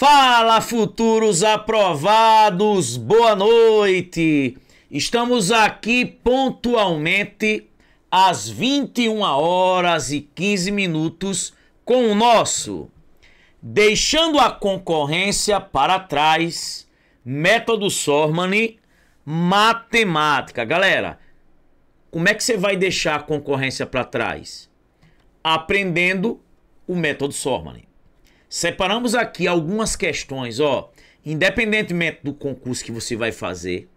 Fala, futuros aprovados! Boa noite! Estamos aqui pontualmente às 21 horas e 15 minutos com o nosso Deixando a concorrência para trás, método Sormani, matemática. Galera, como é que você vai deixar a concorrência para trás? Aprendendo o método Sormani. Separamos aqui algumas questões, ó. Independentemente do concurso que você vai fazer,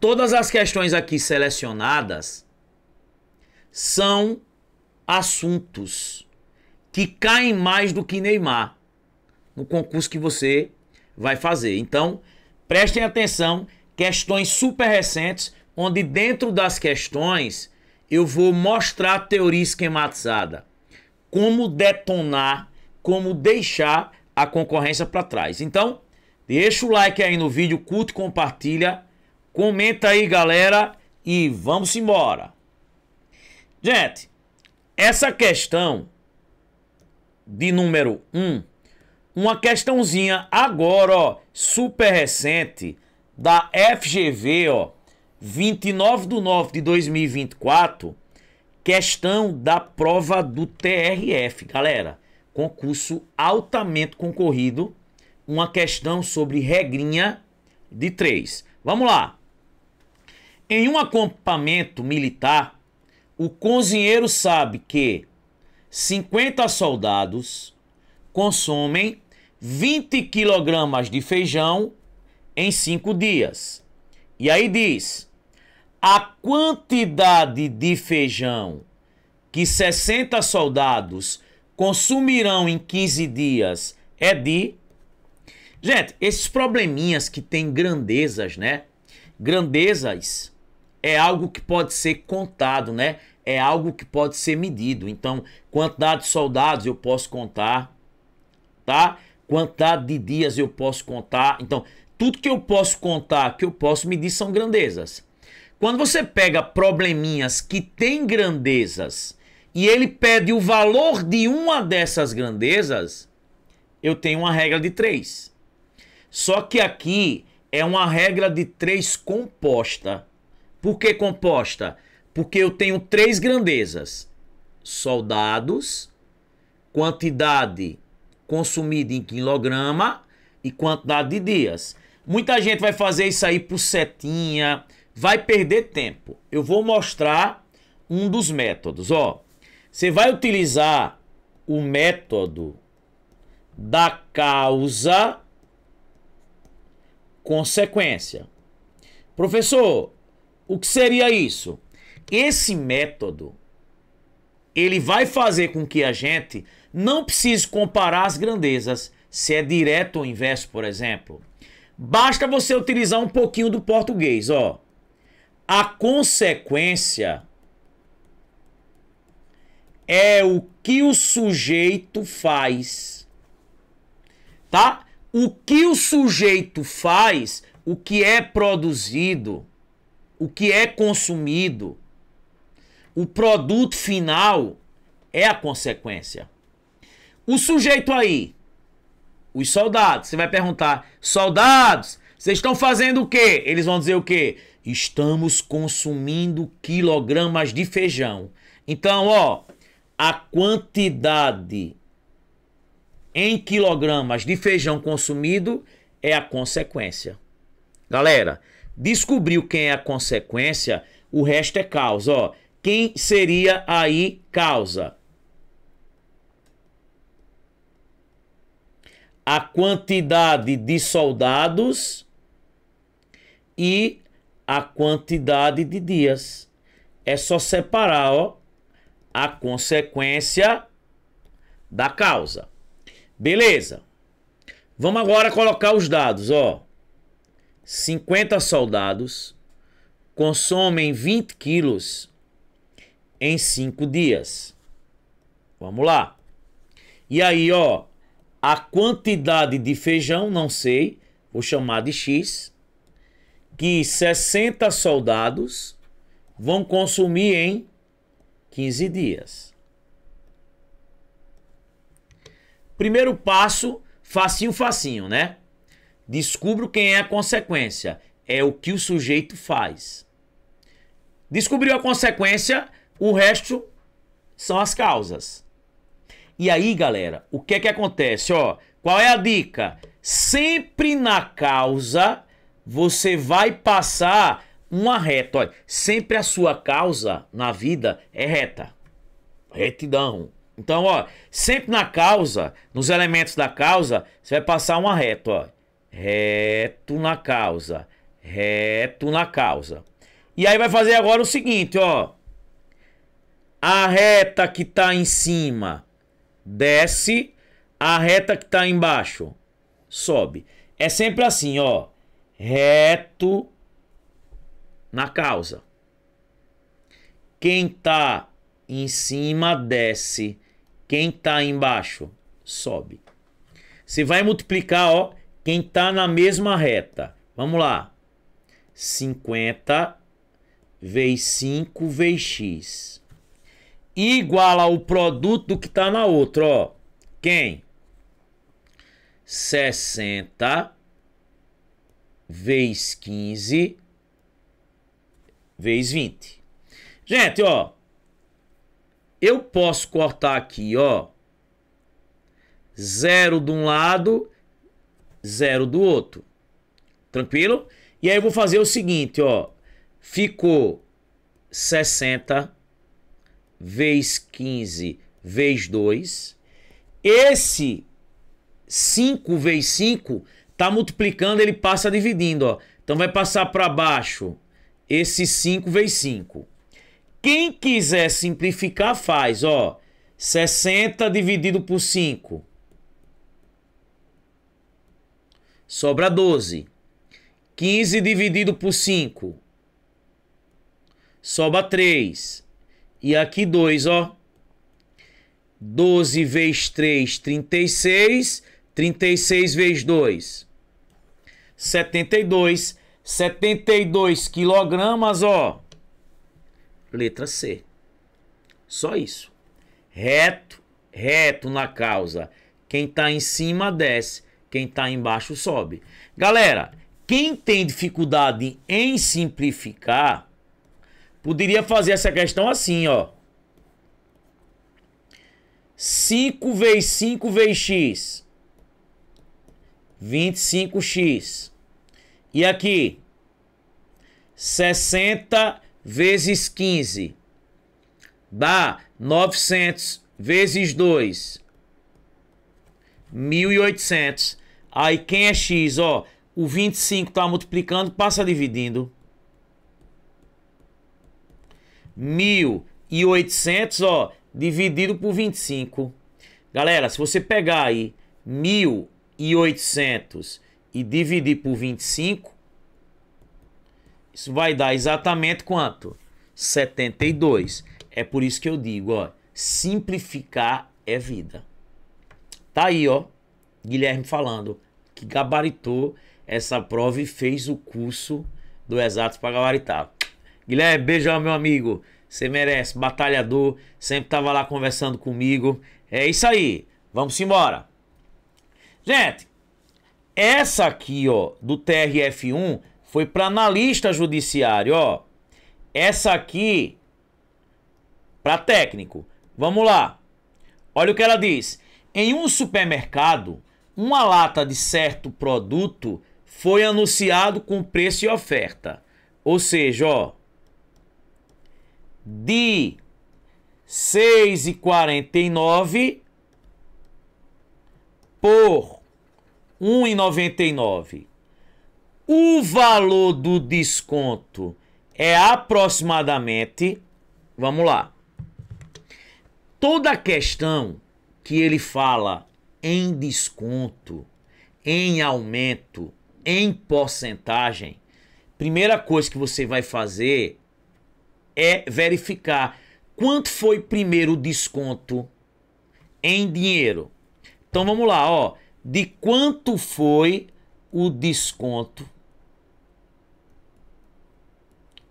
todas as questões aqui selecionadas são assuntos que caem mais do que Neymar no concurso que você vai fazer. Então, prestem atenção, questões super recentes, onde dentro das questões eu vou mostrar a teoria esquematizada, como detonar como deixar a concorrência para trás. Então, deixa o like aí no vídeo, curte, compartilha, comenta aí, galera, e vamos embora. Gente, essa questão de número 1, um, uma questãozinha agora, ó, super recente, da FGV, ó, 29 de 9 de 2024, questão da prova do TRF, galera concurso altamente concorrido, uma questão sobre regrinha de três. Vamos lá. Em um acampamento militar, o cozinheiro sabe que 50 soldados consomem 20 quilogramas de feijão em cinco dias. E aí diz: a quantidade de feijão que 60 soldados consumirão em 15 dias é de. Gente, esses probleminhas que tem grandezas, né? Grandezas é algo que pode ser contado, né? É algo que pode ser medido. Então, quantidade de soldados eu posso contar, tá? Quantidade de dias eu posso contar. Então, tudo que eu posso contar, que eu posso medir, são grandezas. Quando você pega probleminhas que têm grandezas e ele pede o valor de uma dessas grandezas, eu tenho uma regra de três. Só que aqui é uma regra de três composta. Por que composta? Porque eu tenho três grandezas: soldados, quantidade consumida em quilograma e quantidade de dias. Muita gente vai fazer isso aí por setinha, vai perder tempo. Eu vou mostrar um dos métodos, ó. Você vai utilizar o método da causa consequência. Professor, o que seria isso? Esse método ele vai fazer com que a gente não precise comparar as grandezas, se é direto ou inverso, por exemplo. Basta você utilizar um pouquinho do português, ó. A consequência é o que o sujeito faz. Tá? O que o sujeito faz, o que é produzido, o que é consumido, o produto final é a consequência. O sujeito aí, os soldados, você vai perguntar: soldados, vocês estão fazendo o quê? Eles vão dizer o quê? Estamos consumindo quilogramas de feijão. Então, ó, a quantidade em quilogramas de feijão consumido é a consequência. Galera, descobriu quem é a consequência, o resto é causa. Ó, quem seria aí causa? A quantidade de soldados e a quantidade de dias. É só separar, ó a consequência da causa. Beleza. Vamos agora colocar os dados, ó. 50 soldados consomem 20 quilos em 5 dias. Vamos lá. E aí, ó, a quantidade de feijão, não sei, vou chamar de X, que 60 soldados vão consumir em 15 dias. Primeiro passo, facinho, facinho, né? Descubro quem é a consequência. É o que o sujeito faz. Descobriu a consequência, o resto são as causas. E aí, galera, o que é que acontece? Ó, qual é a dica? Sempre na causa você vai passar uma reta. Olha, sempre a sua causa na vida é reta. Retidão. Então, ó, sempre na causa, nos elementos da causa, você vai passar uma reta, ó. Reto na causa, reto na causa. E aí vai fazer agora o seguinte, ó. A reta que tá em cima desce, a reta que tá embaixo sobe. É sempre assim, ó. Reto na causa. Quem tá em cima desce, quem tá embaixo sobe. Você vai multiplicar, ó, quem tá na mesma reta. Vamos lá. 50 vezes 5 vezes x. igual ao produto que tá na outra, ó. Quem? 60 vezes 15 vezes 20. Gente, ó, eu posso cortar aqui, ó, zero de um lado, zero do outro. Tranquilo? E aí eu vou fazer o seguinte, ó, ficou 60 vezes 15 vezes 2. Esse 5 vezes 5 tá multiplicando, ele passa dividindo, ó. Então vai passar para baixo esse 5 vezes 5. Quem quiser simplificar, faz, ó. 60 dividido por 5. Sobra 12. 15 dividido por 5. Sobra 3. E aqui 2, ó. 12 vezes 3, 36. 36 vezes 2, 72. 72 quilogramas, ó. Letra C. Só isso. Reto, reto na causa. Quem tá em cima desce, quem tá embaixo sobe. Galera, quem tem dificuldade em simplificar, poderia fazer essa questão assim, ó. 5 vezes 5 vezes x. 25x. E aqui, 60 vezes 15 dá 900 vezes 2, 1800. Aí quem é x, ó, o 25 está multiplicando, passa dividindo. 1800, ó, dividido por 25. Galera, se você pegar aí 1800 e dividir por 25, isso vai dar exatamente quanto? 72. É por isso que eu digo, ó, simplificar é vida. Tá aí, ó, Guilherme falando que gabaritou essa prova e fez o curso do Exatos para gabaritar. Guilherme, beijão, meu amigo. Você merece, batalhador, sempre tava lá conversando comigo. É isso aí. Vamos embora. Gente, essa aqui, ó, do TRF1 foi para analista judiciário, ó. Essa aqui para técnico. Vamos lá. Olha o que ela diz. Em um supermercado, uma lata de certo produto foi anunciado com preço e oferta. Ou seja, ó, de 6,49 por 1,99. O valor do desconto é aproximadamente, vamos lá. Toda questão que ele fala em desconto, em aumento, em porcentagem, primeira coisa que você vai fazer é verificar quanto foi primeiro o desconto em dinheiro. Então vamos lá, ó de quanto foi o desconto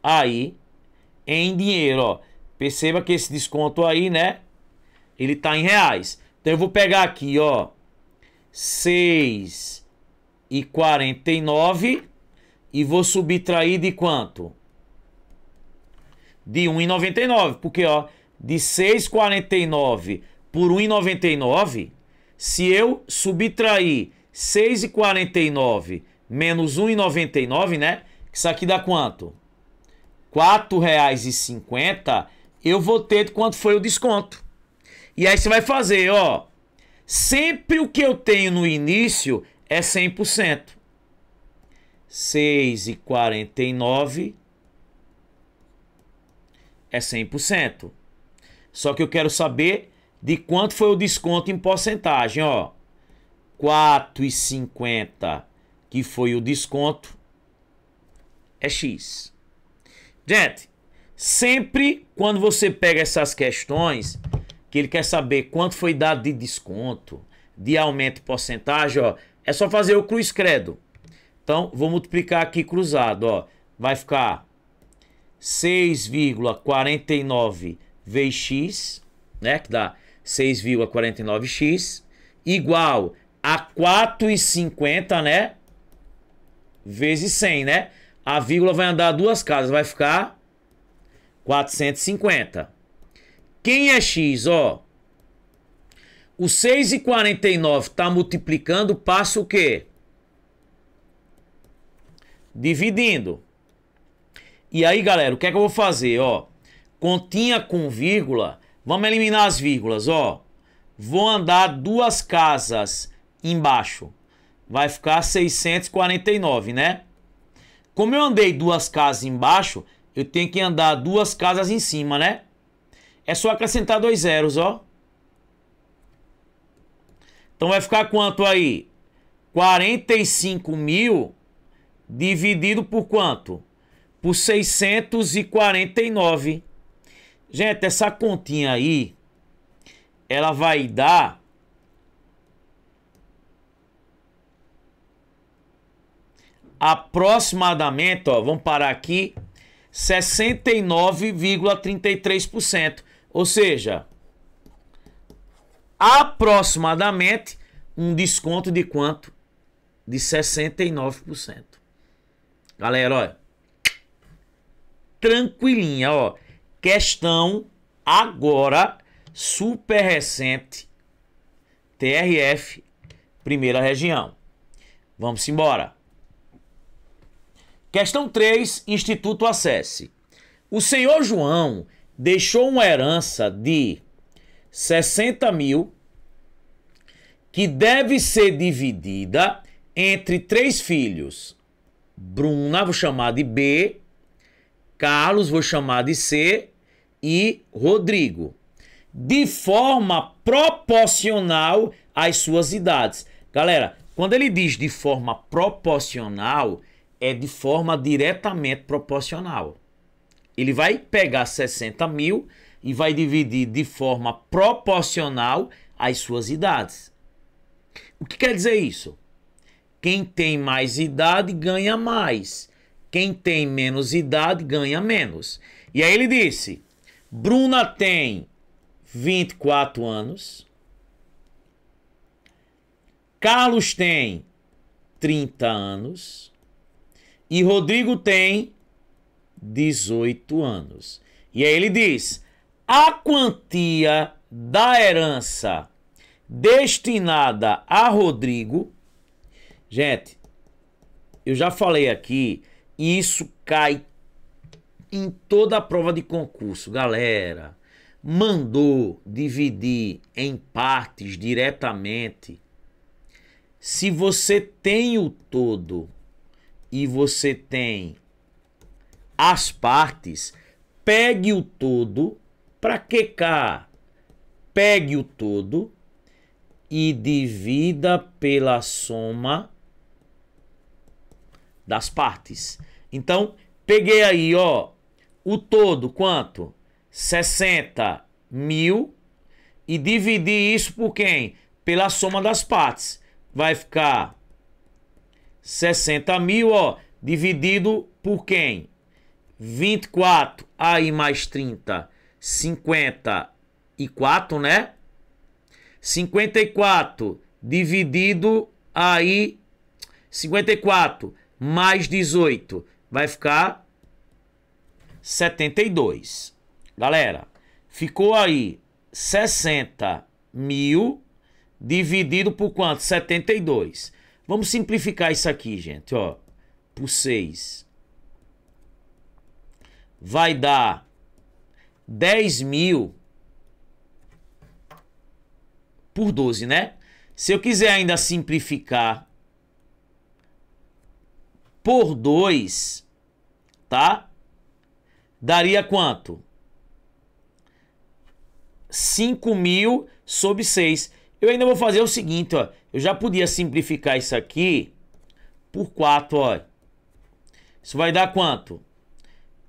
aí em dinheiro, ó. Perceba que esse desconto aí, né? Ele tá em reais. Então eu vou pegar aqui, ó, 6 e 49 e vou subtrair de quanto? De 1,99, porque ó, de 6,49 por 1,99 se eu subtrair 6,49 menos 1,99, né? Isso aqui dá quanto? R$ 4,50. Eu vou ter quanto foi o desconto. E aí você vai fazer, ó. Sempre o que eu tenho no início é 100%. 6,49 é 100%. Só que eu quero saber de quanto foi o desconto em porcentagem, ó. 4,50 que foi o desconto é X. Gente, sempre quando você pega essas questões que ele quer saber quanto foi dado de desconto, de aumento de porcentagem, ó, é só fazer o cruz credo. Então, vou multiplicar aqui cruzado, ó. Vai ficar 6,49 vezes X, né, que dá 6,49x igual a 4,50, né? Vezes 100, né? A vírgula vai andar duas casas, vai ficar 450. Quem é x, ó? O 6,49 está multiplicando, passa o quê? Dividindo. E aí, galera, o que é que eu vou fazer, ó? Continha com vírgula Vamos eliminar as vírgulas, ó. Vou andar duas casas embaixo. Vai ficar 649, né? Como eu andei duas casas embaixo, eu tenho que andar duas casas em cima, né? É só acrescentar dois zeros, ó. Então vai ficar quanto aí? 45 mil dividido por quanto? Por 649. Gente, essa continha aí, ela vai dar aproximadamente, ó, vamos parar aqui, 69,33%. Ou seja, aproximadamente um desconto de quanto? De 69%. Galera, olha, tranquilinha, ó. Questão agora super recente, TRF, primeira região. Vamos embora. Questão 3, Instituto Acesse. O senhor João deixou uma herança de 60 mil que deve ser dividida entre três filhos. Bruna, vou chamar de B. Carlos, vou chamar de C e Rodrigo, de forma proporcional às suas idades. Galera, quando ele diz de forma proporcional, é de forma diretamente proporcional. Ele vai pegar 60 mil e vai dividir de forma proporcional às suas idades. O que quer dizer isso? Quem tem mais idade ganha mais. Quem tem menos idade ganha menos. E aí ele disse: Bruna tem 24 anos. Carlos tem 30 anos. E Rodrigo tem 18 anos. E aí ele diz: a quantia da herança destinada a Rodrigo. Gente, eu já falei aqui, isso cai em toda a prova de concurso, galera, mandou dividir em partes diretamente. Se você tem o todo e você tem as partes, pegue o todo para quecar. Pegue o todo e divida pela soma das partes. Então, peguei aí, ó, o todo quanto? 60 mil e dividir isso por quem? Pela soma das partes. Vai ficar 60 mil, ó, dividido por quem? 24 aí mais 30, 54, né? 54 dividido aí 54 mais 18 vai ficar 72. Galera, ficou aí 60 mil dividido por quanto? 72. Vamos simplificar isso aqui, gente, ó. Por 6. Vai dar 10 mil por 12, né? Se eu quiser ainda simplificar por 2, tá? daria quanto? 5 mil sobre 6. Eu ainda vou fazer o seguinte, ó. Eu já podia simplificar isso aqui por 4, ó. Isso vai dar quanto?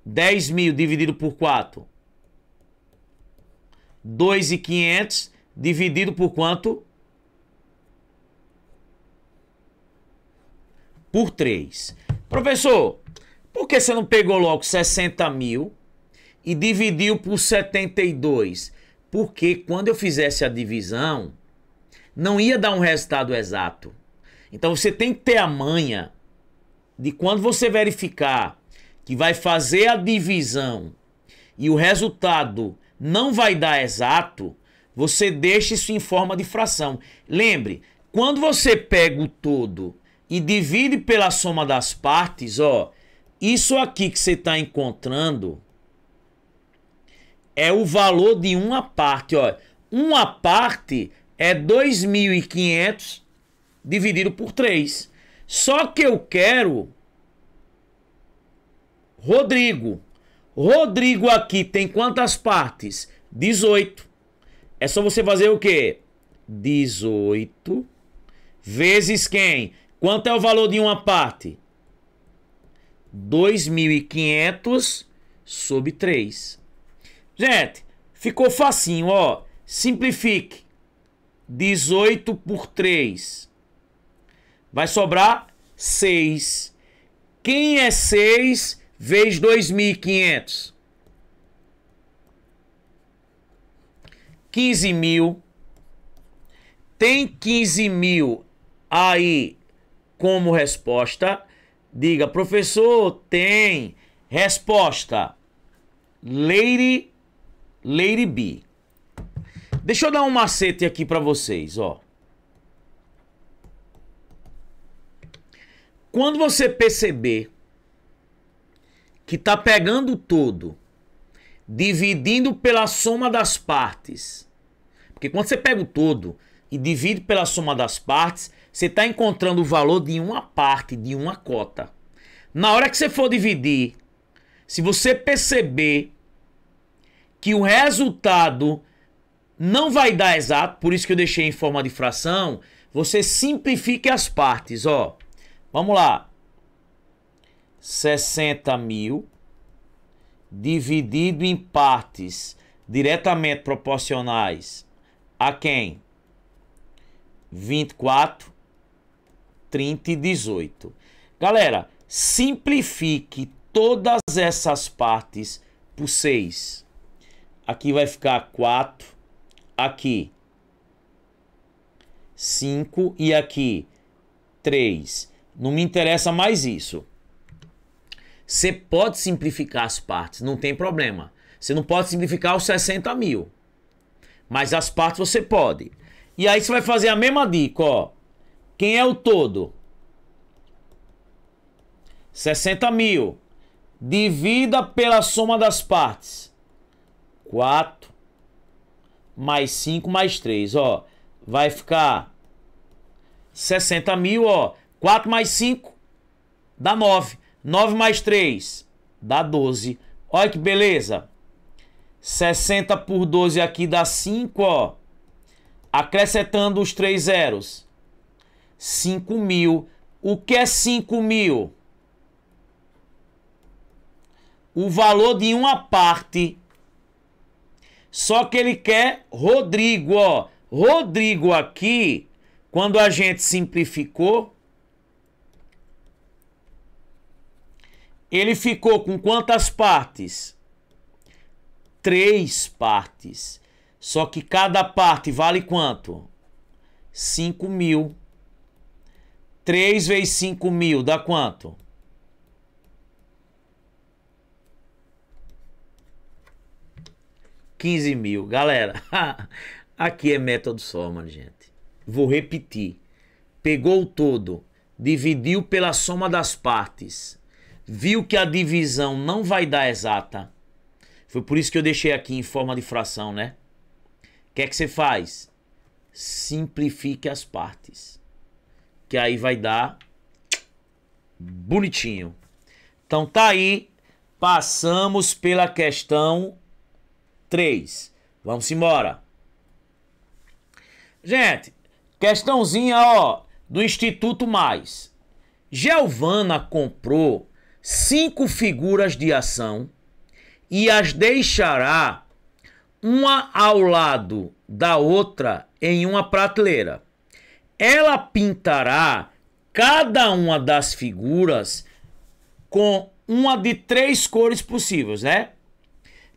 10 mil dividido por 4. 2,500 dividido por quanto? Por 3. Professor, por que você não pegou logo 60 mil e dividiu por 72? Porque quando eu fizesse a divisão, não ia dar um resultado exato. Então você tem que ter a manha de quando você verificar que vai fazer a divisão e o resultado não vai dar exato, você deixa isso em forma de fração. Lembre, quando você pega o todo e divide pela soma das partes, ó, isso aqui que você está encontrando é o valor de uma parte. Ó. Uma parte é 2.500 dividido por 3. Só que eu quero Rodrigo. Rodrigo aqui tem quantas partes? 18. É só você fazer o quê? 18 vezes quem? Quanto é o valor de uma parte? 2.500 sobre 3. Gente, ficou facinho, ó. Simplifique. 18 por 3. Vai sobrar 6. Quem é 6 vezes 2.500? 15.000. mil. Tem 15 mil aí como resposta. Diga, professor, tem. Resposta: Lady, Lady B. Deixa eu dar um macete aqui para vocês, ó. Quando você perceber que tá pegando todo, dividindo pela soma das partes. Porque quando você pega o todo e divide pela soma das partes, você está encontrando o valor de uma parte, de uma cota. Na hora que você for dividir, se você perceber que o resultado não vai dar exato, por isso que eu deixei em forma de fração, você simplifique as partes, ó. Vamos lá. 60 mil dividido em partes diretamente proporcionais a quem? 24 30 e 18. Galera, simplifique todas essas partes por 6. Aqui vai ficar 4, aqui 5 e aqui 3. Não me interessa mais isso. Você pode simplificar as partes, não tem problema. Você não pode simplificar os 60 mil. Mas as partes você pode. E aí você vai fazer a mesma dica, ó. Quem é o todo? 60 mil. Divida pela soma das partes. 4 mais 5 mais 3, ó. Vai ficar 60 mil, ó. 4 mais 5 dá 9. 9 mais 3 dá 12. Olha que beleza. 60 por 12 aqui dá 5, ó. Acrescentando os três zeros. 5 mil. O que é 5 mil? O valor de uma parte. Só que ele quer Rodrigo, ó. Rodrigo aqui, quando a gente simplificou, ele ficou com quantas partes? Três partes. Só que cada parte vale quanto? 5 mil. 3 vezes 5 mil dá quanto? Quinze mil. Galera, aqui é método soma, gente. Vou repetir. Pegou o todo, dividiu pela soma das partes, viu que a divisão não vai dar exata. Foi por isso que eu deixei aqui em forma de fração, né? O que é que você faz? Simplifique as partes que aí vai dar bonitinho. Então tá aí, passamos pela questão 3. Vamos embora. Gente, questãozinha, ó, do Instituto Mais. Giovana comprou cinco figuras de ação e as deixará uma ao lado da outra em uma prateleira ela pintará cada uma das figuras com uma de três cores possíveis, né?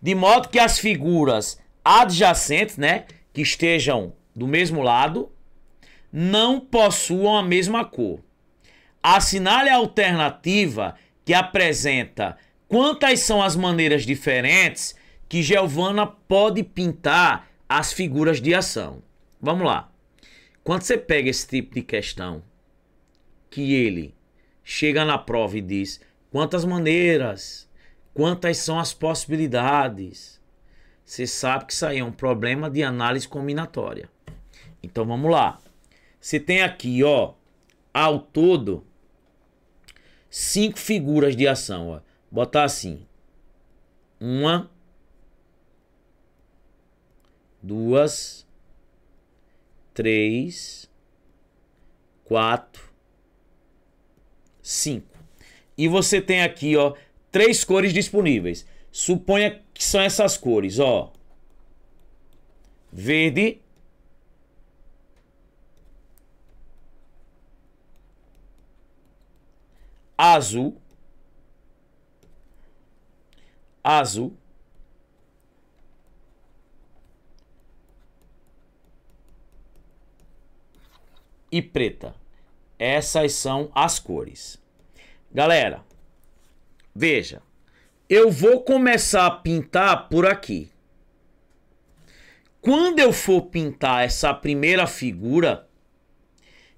De modo que as figuras adjacentes, né, que estejam do mesmo lado, não possuam a mesma cor. Assinale a alternativa que apresenta quantas são as maneiras diferentes que Giovanna pode pintar as figuras de ação. Vamos lá. Quando você pega esse tipo de questão, que ele chega na prova e diz quantas maneiras, quantas são as possibilidades, você sabe que isso aí é um problema de análise combinatória. Então vamos lá. Você tem aqui, ó, ao todo, cinco figuras de ação. Ó. Botar assim: uma, duas, três, quatro, cinco. E você tem aqui, ó, três cores disponíveis. Suponha que são essas cores, ó. Verde. Azul. Azul e preta. Essas são as cores. Galera, veja. Eu vou começar a pintar por aqui. Quando eu for pintar essa primeira figura,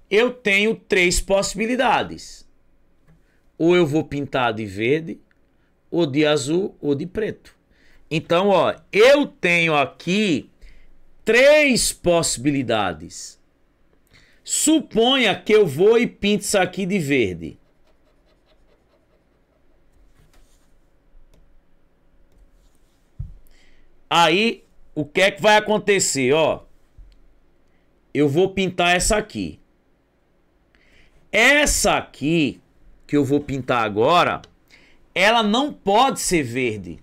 eu tenho três possibilidades. Ou eu vou pintar de verde, ou de azul, ou de preto. Então, ó, eu tenho aqui três possibilidades. Suponha que eu vou e pinto isso aqui de verde. Aí, o que é que vai acontecer, ó? Eu vou pintar essa aqui. Essa aqui, que eu vou pintar agora, ela não pode ser verde.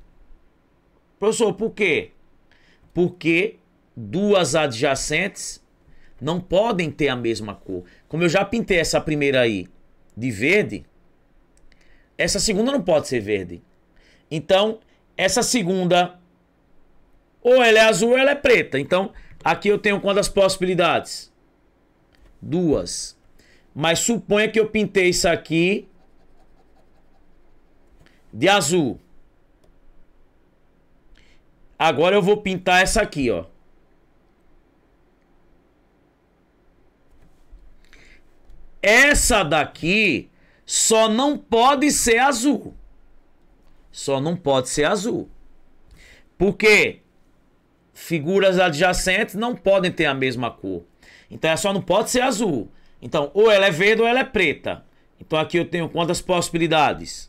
Professor, por quê? Porque duas adjacentes não podem ter a mesma cor. Como eu já pintei essa primeira aí de verde, essa segunda não pode ser verde. Então, essa segunda, ou ela é azul ou ela é preta. Então, aqui eu tenho quantas possibilidades? Duas. Mas suponha que eu pintei isso aqui de azul. Agora eu vou pintar essa aqui, ó. Essa daqui só não pode ser azul. Só não pode ser azul. Porque figuras adjacentes não podem ter a mesma cor. Então ela só não pode ser azul. Então, ou ela é verde ou ela é preta. Então aqui eu tenho quantas possibilidades?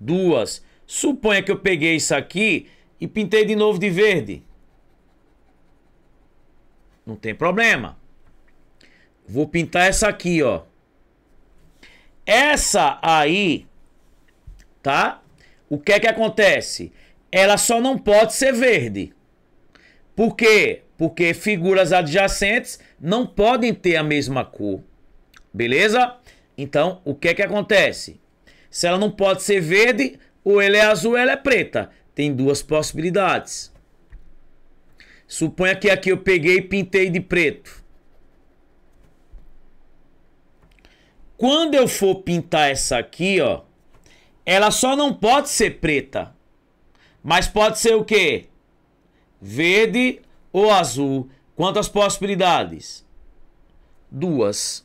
Duas. Suponha que eu peguei isso aqui e pintei de novo de verde. Não tem problema. Vou pintar essa aqui, ó. Essa aí, tá? O que é que acontece? Ela só não pode ser verde. Por quê? Porque figuras adjacentes não podem ter a mesma cor. Beleza? Então, o que é que acontece? Se ela não pode ser verde, ou ela é azul ou ela é preta. Tem duas possibilidades. Suponha que aqui eu peguei e pintei de preto. Quando eu for pintar essa aqui, ó, ela só não pode ser preta. Mas pode ser o quê? Verde ou azul. Quantas possibilidades? Duas.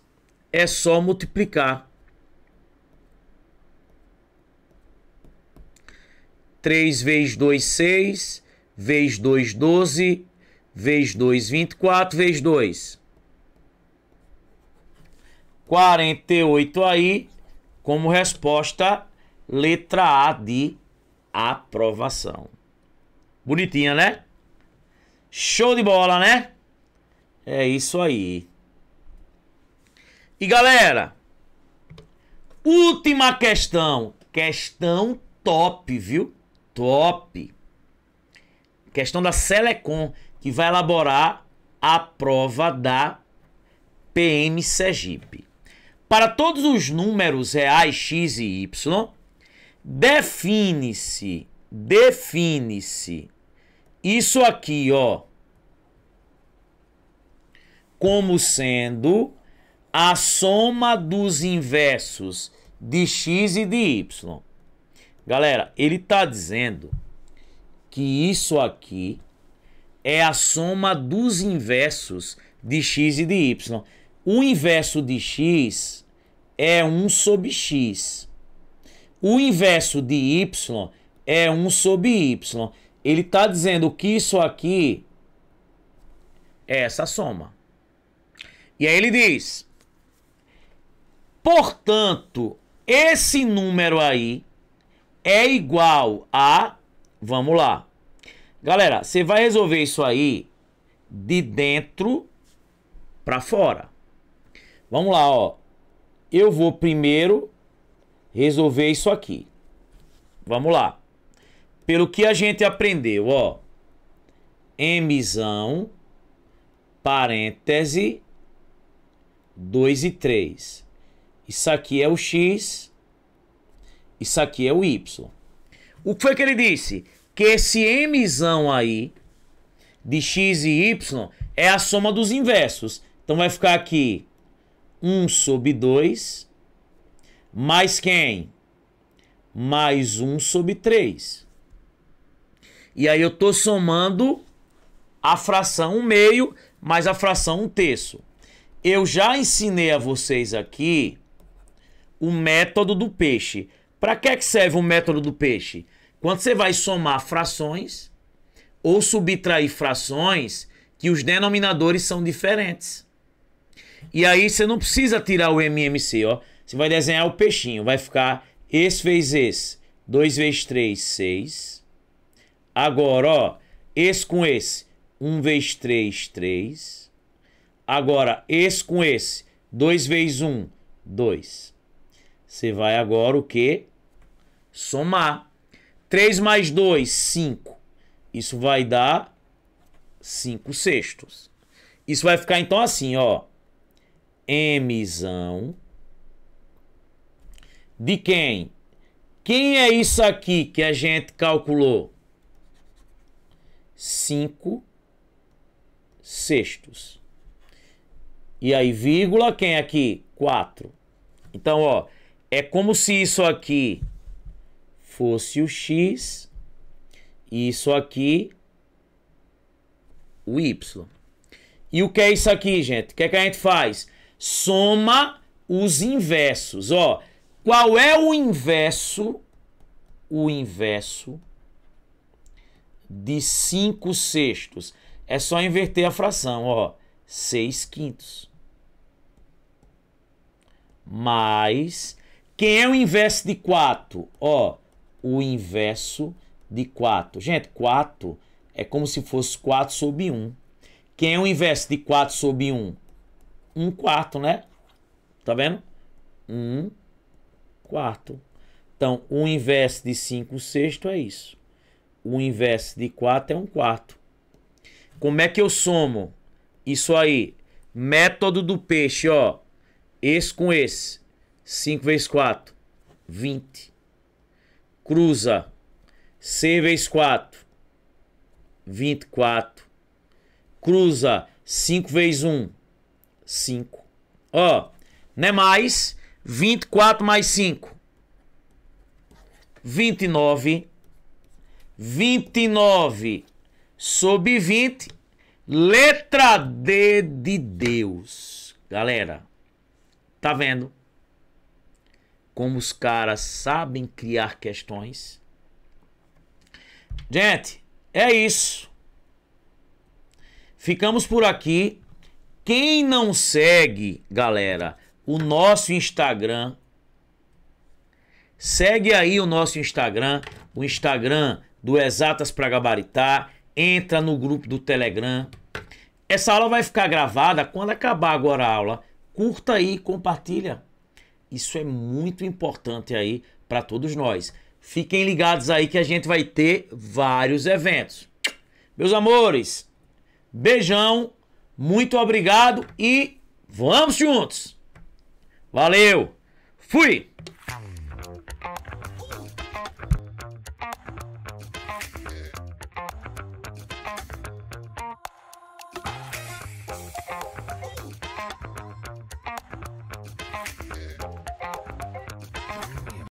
É só multiplicar. 3 vezes 2, 6, vezes 2, 12, vezes 2, 24, vezes 2. 48 aí como resposta letra A de aprovação. Bonitinha, né? Show de bola, né? É isso aí. E galera, última questão, questão top, viu? Top. Questão da Selecom que vai elaborar a prova da PM Sergipe. Para todos os números reais x e y, define-se, define-se isso aqui, ó, como sendo a soma dos inversos de x e de y. Galera, ele está dizendo que isso aqui é a soma dos inversos de x e de y. O inverso de x é 1 sobre x. O inverso de y é 1 sobre y. Ele está dizendo que isso aqui é essa soma. E aí ele diz: portanto, esse número aí é igual a. Vamos lá. Galera, você vai resolver isso aí de dentro para fora. Vamos lá, ó eu vou primeiro resolver isso aqui. Vamos lá. Pelo que a gente aprendeu, ó. Mzão, parêntese, 2 e 3. Isso aqui é o X, isso aqui é o Y. O que foi que ele disse? Que esse Mzão aí, de X e Y, é a soma dos inversos. Então vai ficar aqui 1 sobre 2, mais quem? Mais 1 sobre 3. E aí eu estou somando a fração 1 meio mais a fração 1 terço. Eu já ensinei a vocês aqui o método do peixe. Para que, é que serve o método do peixe? Quando você vai somar frações ou subtrair frações que os denominadores são diferentes. E aí você não precisa tirar o MMC, ó. Você vai desenhar o peixinho, vai ficar esse vezes esse, 2 vezes 3, 6. Agora, ó, esse com esse, 1 vezes 3, 3. Agora, esse com esse, 2 vezes 1, 2. Você vai agora o quê? Somar. 3 mais 2, 5. Isso vai dar 5 sextos. Isso vai ficar então assim, ó emissão de quem? Quem é isso aqui que a gente calculou? 5 sextos. E aí, vírgula, quem aqui? 4. Então, ó, é como se isso aqui fosse o x e isso aqui o y. E o que é isso aqui, gente? O que, é que a gente faz? soma os inversos. Ó, qual é o inverso? O inverso de 5 sextos. É só inverter a fração, ó. 6 quintos. Mais. Quem é o inverso de 4? Ó, o inverso de 4. Gente, 4 é como se fosse 4 sobre 1. Quem é o inverso de 4 sobre 1? um quarto, né? Tá vendo? Um quarto. Então, o inverso de 5 sexto é isso. O inverso de 4 é um quarto. Como é que eu somo isso aí? Método do peixe, ó. Esse com esse. 5 vezes 4, 20. Cruza. C vezes 4, 24. Cruza. 5 vezes 1, 5. Ó, não é mais 24 mais 5. 29. 29 sobre 20. Letra D de Deus. Galera, tá vendo? Como os caras sabem criar questões. Gente, é isso. Ficamos por aqui. Quem não segue, galera, o nosso Instagram, segue aí o nosso Instagram, o Instagram do Exatas para Gabaritar, entra no grupo do Telegram. Essa aula vai ficar gravada quando acabar agora a aula. Curta aí, compartilha. Isso é muito importante aí para todos nós. Fiquem ligados aí que a gente vai ter vários eventos. Meus amores, beijão muito obrigado e vamos juntos! Valeu! Fui!